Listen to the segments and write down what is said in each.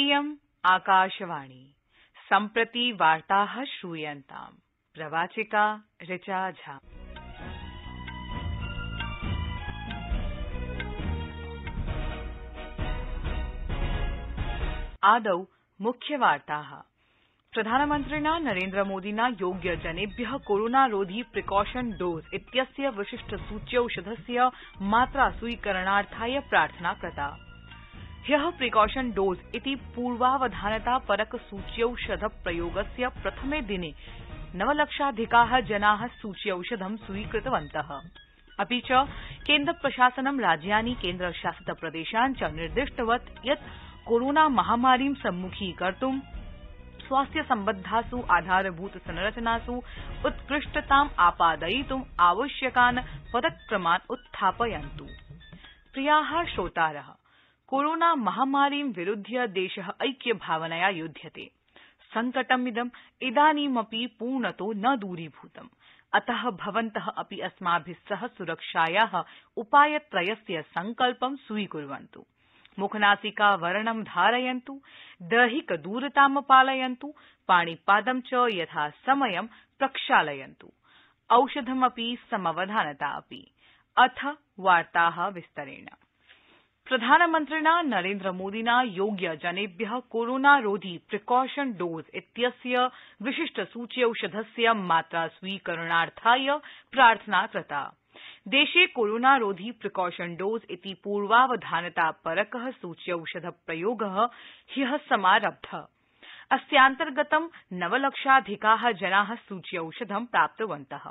इयम् आकाशवाणी सम्प्रति वार्ताः श्रूयन्ताम् प्रवाचिका ऋचा झा आदौ मुख्यवार्ताः प्रधानमन्त्रिणा नरेन्द्रमोदिना योग्यजनेभ्य कोरोनारोधी प्रिकॉशन डोज इत्यस्य विशिष्ट सूच्यौषधस्य मात्रा स्वीकरणार्थाय प्रार्थना कृता ह्य प्रिकॉशन डोज़ इति पूर्वावधानता परक सूच्यौषध से प्रथम दिने नवलक्षाधिका जना सूच्यौषधं स्वीकृतवन्त अपि प्रशासन केन्द्रप्रशासनं केन्द्र केन्द्रशासितप्रदेशान् च निर्दिष्टवत यत् कोरोना महामारी सम्मुखीकर्त् स्वास्थ्य संबद्धास् आधारभूत संरचनास् उत्कृष्टता आपादयित् आवश्यक पदक्रमा उत्थापयन्त् कोरोना महामारीं विरुध्य देश ऐक्यभावनया युध्यते संकटमिदं इदानीमपि पूर्णतो न दूरीभूतम् अत भवन्त अपि अस्माभि सह सुरक्षाया उपायत्रयस्य सङ्कल्पं स्वीकुर्वन्तु मुखनासिकावरणं धारयन्तु दैहिकदूरतां पालयन्तु पाणिपादं च यथासमयं प्रक्षालयन्तु औषधमपि समवधानता अपि अथ वार्ता विस्तरेण प्रधानमन्त्रिणा नरेन्द्रमोदिना योग्य जनेभ्य कोरोना रोधी प्रिकॉशन डोज़ इत्यस्य विशिष्ट सूच्यौषधस्य मात्रा स्वीकरणार्थाय प्रार्थना कृता देशे कोरोनारोधी प्रिकॉशन डोज़ इति पूर्वावधानतापरक सूच्यौषध प्रयोग ह्य समारब्ध अस्यान्तर्गतं नवलक्षाधिका जना सूच्यौषधं प्राप्तवन्तः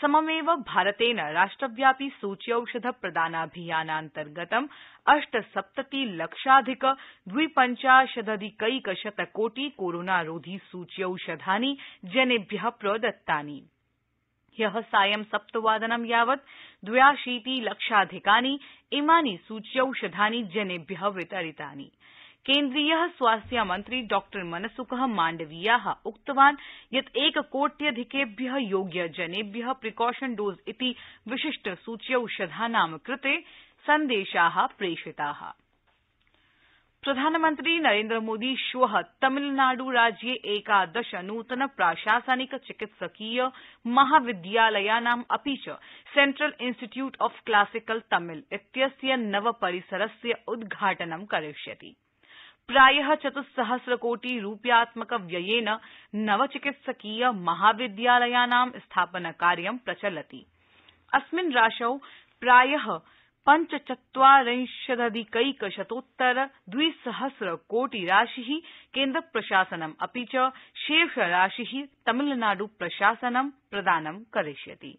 सममेव भारतेन राष्ट्रव्यापि सूच्यौषध प्रदानाभियानान्तर्गतं अष्टसप्तति लक्षाधिक द्विपञ्चाशदधिकैकशत कोटि कोरोनारोधि सूच्यौषधानि जनेभ्य प्रदत्तानि ह्य सायं सप्तवादनं यावत् द्व्याशीति लक्षाधिकानि इमानि सूच्यौषधानि जनेभ्य वितरितानि केन्द्रीय स्वास्थ्यमन्त्री डॉ मनसुख मांडवीया उक्तवान् यत् एककोट्यधिकेभ्य योग्यजनेभ्य प्रिकॉशन डोज इति विशिष्ट सूच्यौषधानां कृते सन्देशा प्रेषिता प्रधानमन्त्री नरेन्द्रमोदी श्व तमिलनाड् राज्ये एकादश नूतन प्राशासनिक चिकित्सकीय महाविद्यालयानाम् अपि च central institute of classical Tamil इत्यस्य नव परिसरस्य उद्घाटनं करिष्यति प्राय रूप्यात्मक व्ययेन नवचिकित्सकीय महाविद्यालयानां स्थापन स्थापनकार्यं प्रचलति अस्मिन् राशौ प्राय पञ्चचत्वारिंशदधिकैकशतोत्तर राशि केन्द्रप्रशासनम् अपि च शेषराशि प्रशासनं प्रदानं करिष्यति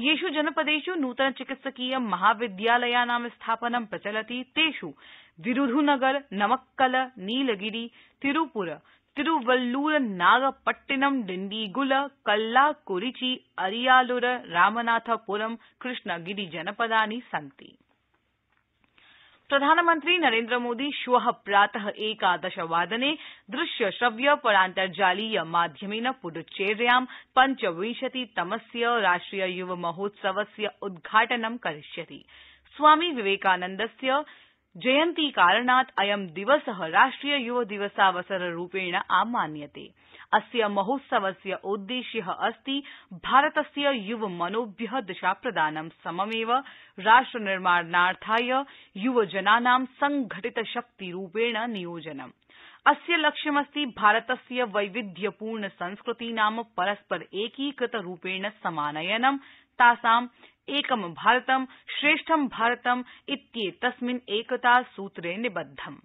येष् जनपदेष् नूतन चिकित्सकीय महाविद्यालयानां स्थापनं प्रचलति तेष् विरूधनगर नमक्कल नीलगिरी तिरूपुर तिरूवल्लूरनागपट्टिनम डिंडीगुल कल्लाकुरिचि अरियालुर रामनाथपुरम कृष्णगिरि जनपदानि सन्ति प्रधानमन्त्री नरेन्द्रमोदी श्व प्रात एकादशवादने दृश्य श्रव्य परान्तर्जालीय माध्यमेन पुड्चेर्यां पञ्चविंशतितमस्य राष्ट्रिय युव महोत्सवस्य उद्घाटनं करिष्यति स्वामी विवेकानन्दस्य जयन्तीकारणात् अयं दिवस राष्ट्रिय युव दिवसावसररूपेण आमान्यते अस्य महोत्सवस्य उद्देश्य अस्ति भारतस्य युवमनोभ्य दिशाप्रदानं सममेव राष्ट्रनिर्माणार्थाय युवजनानां संघटितशक्तिरूपेण नियोजनम् अस्य लक्ष्यमस्ति भारतस्य वैविध्यपूर्ण संस्कृतीनां नाम परस्पर एकीकृतरूपेण समानयनं तासां एकं भारतं श्रेष्ठं भारतम् इत्येतस्मिन् एकता सूत्रे निबद्धम्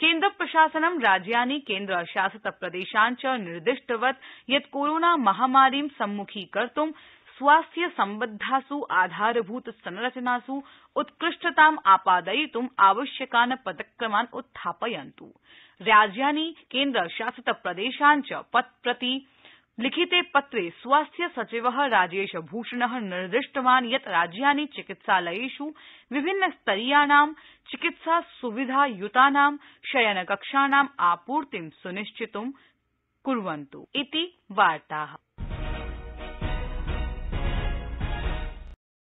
केन्द्रप्रशासनं राज्यानि केन्द्रशासित प्रदेशान् च निर्दिष्टवत् यत् कोरोना महामारीं सम्मुखीकर्त् स्वास्थ्य सम्बद्धास् आधारभूत संरचनास् उत्कृष्टताम् आपादयित् आवश्यकान् पदक्रमान् उत्थापयन्त् राज्यानि केन्द्रशासित प्रदेशान् च पत्प्रति निर्देशितानि लिखिते पत्रे स्वास्थ्य राजेश भूषण निर्दिष्टवान् यत् राज्यानि चिकित्सालयेष् विभिन्न स्तरीयाणां चिकित्सा सुविधा युतानां शयनकक्षाणाम् आपूर्तिं सुनिश्चितं कुर्वन्तु इति वार्ताः